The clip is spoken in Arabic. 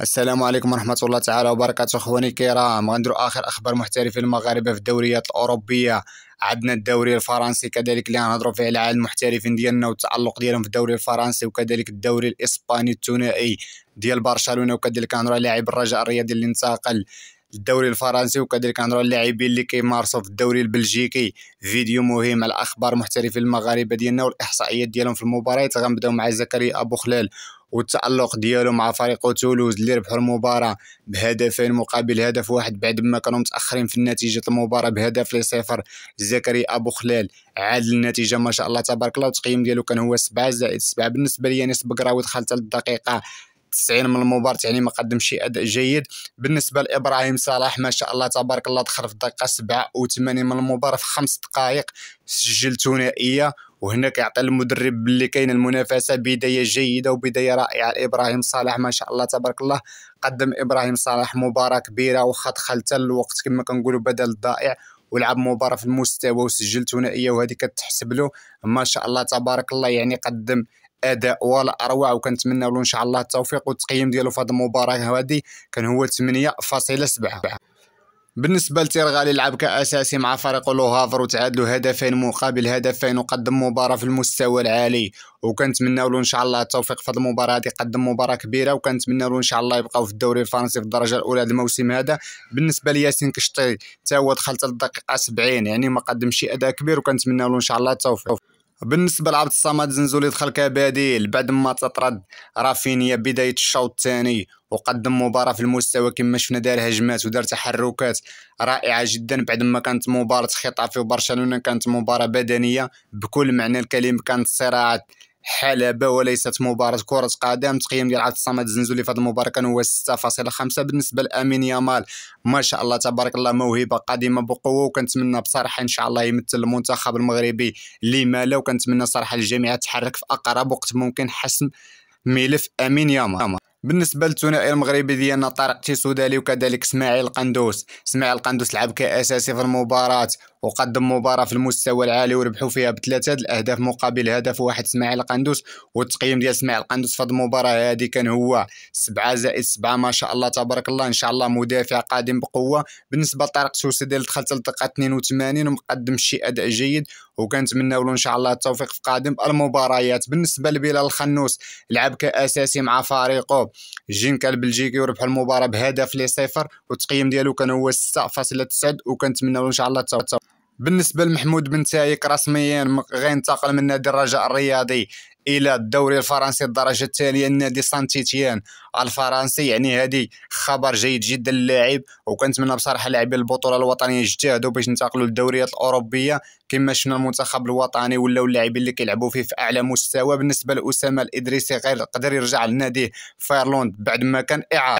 السلام عليكم ورحمة الله تعالى وبركاته اخواني الكرام غنديرو اخر اخبار محترفين المغاربة في الدوريات الاوروبية عندنا الدوري الفرنسي كذلك اللي غنهضرو فيه على المحترفين ديالنا والتالق ديالهم في الدوري الفرنسي وكذلك الدوري الاسباني الثنائي ديال برشلونة وكذلك غنهضرو على لاعب الرجاء الرياضي اللي انتقل الدوري الفرنسي وكذلك نهضروا على اللاعبين اللي كيمارسوا في الدوري البلجيكي فيديو مهم على الاخبار المحترفين المغاربه ديالنا والاحصائيات ديالهم في المباريات غنبداو مع زكريا ابو خلال والتالق ديالو مع فريق تولوز اللي ربحوا المباراه بهدفين مقابل هدف واحد بعد ما كانوا متاخرين في نتيجه المباراه بهدف لصفر زكريا ابو خلال عادل النتيجه ما شاء الله تبارك الله والتقييم ديالو كان هو 7 زائد 7 بالنسبه لي انس بقراوي دخلت حتى 90 من المباراه يعني ما قدمش شيء اداء جيد بالنسبه لابراهيم صلاح ما شاء الله تبارك الله دخل في الدقيقه 87 من المباراه في خمس دقائق سجل ثنائيه وهنا كيعطي المدرب اللي كاين المنافسه بدايه جيده وبدايه رائعه لابراهيم صلاح ما شاء الله تبارك الله قدم ابراهيم صلاح مباراه كبيره وخا دخل حتى الوقت كما كنقولوا بدل ضائع ولعب مباراه في المستوى وسجل ثنائيه وهذه كتحسب له ما شاء الله تبارك الله يعني قدم اداء ولا اروع وكنتمنى له ان شاء الله التوفيق والتقييم ديالو في هذه المباراه هذه كان هو 8.7 بالنسبه لتيرغالي لعب كاساسي مع فريق لو هافر وتعادلوا هدفين مقابل هدفين وقدم مباراه في المستوى العالي وكنتمناو له ان شاء الله التوفيق في هذه المباراه هذه قدم مباراه كبيره وكنتمناو له ان شاء الله يبقاو في الدوري الفرنسي في الدرجه الاولى هذا الموسم هذا بالنسبه لياسين كشطي تا هو دخل الدقيقه 70 يعني ما قدمش اداء كبير وكنتمناو له ان شاء الله التوفيق بالنسبه لعبد الصمد زنزولي دخل كبديل بعد ما تطرد رافينيا بدايه الشوط الثاني وقدم مباراه في المستوى كما شفنا دار هجمات ودار تحركات رائعه جدا بعد ما كانت مباراه خطافي وبرشلونه كانت مباراه بدنيه بكل معنى الكلمه كانت صراعات حلبة وليست مباراة كرة قدم تقييم ديال عبد الصمد الزنزولي في هذه المباراة كان هو 6.5 بالنسبة لأمين يامال ما شاء الله تبارك الله موهبة قادمة بقوة وكنتمنى بصراحة إن شاء الله يمثل المنتخب المغربي لما لا وكنتمنى صراحة الجميع تحرك في أقرب وقت ممكن حسم ملف أمين يامال بالنسبه للثنائي المغربي ديالنا طارق تيسودالي وكذلك اسماعيل قندوس اسماعيل قندوس لعب كاساسي في المباراه وقدم مباراة في المستوى العالي وربحوا فيها بثلاثة الأهداف مقابل هدف واحد اسماعيل قندوس والتقييم ديال اسماعيل قندوس في المباراة هذه كان هو سبعة زائد سبعة ما شاء الله تبارك الله إن شاء الله مدافع قادم بقوة بالنسبة لطارق تيسودالي دخل حتى للدقة 82 ومقدم شي أداء جيد وكنتمناو له إن شاء الله التوفيق في قادم المباريات بالنسبة لبلال الخنوس لعب كأساسي مع فريقه جين كان بلجيكي وربح المباراه بهدف لي صفر والتقييم ديالو كان هو 6.9 وكنتمناو ان شاء الله التوفيق بالنسبه لمحمود بن تايك رسميا غينتقل من نادي الرجاء الرياضي الى الدوري الفرنسي الدرجه الثانيه النادي سانتيتيان الفرنسي يعني هذه خبر جيد جدا للاعب وكنتمنى بصراحه لاعبي البطوله الوطنيه يجتهدوا باش ينتقلوا للدوريات الاوروبيه كما شفنا المنتخب الوطني ولاو اللاعبين اللي كيلعبوا فيه في اعلى مستوى بالنسبه لاسامه الادريسي غير قدر يرجع لناديه فايرلوند بعد ما كان اعاره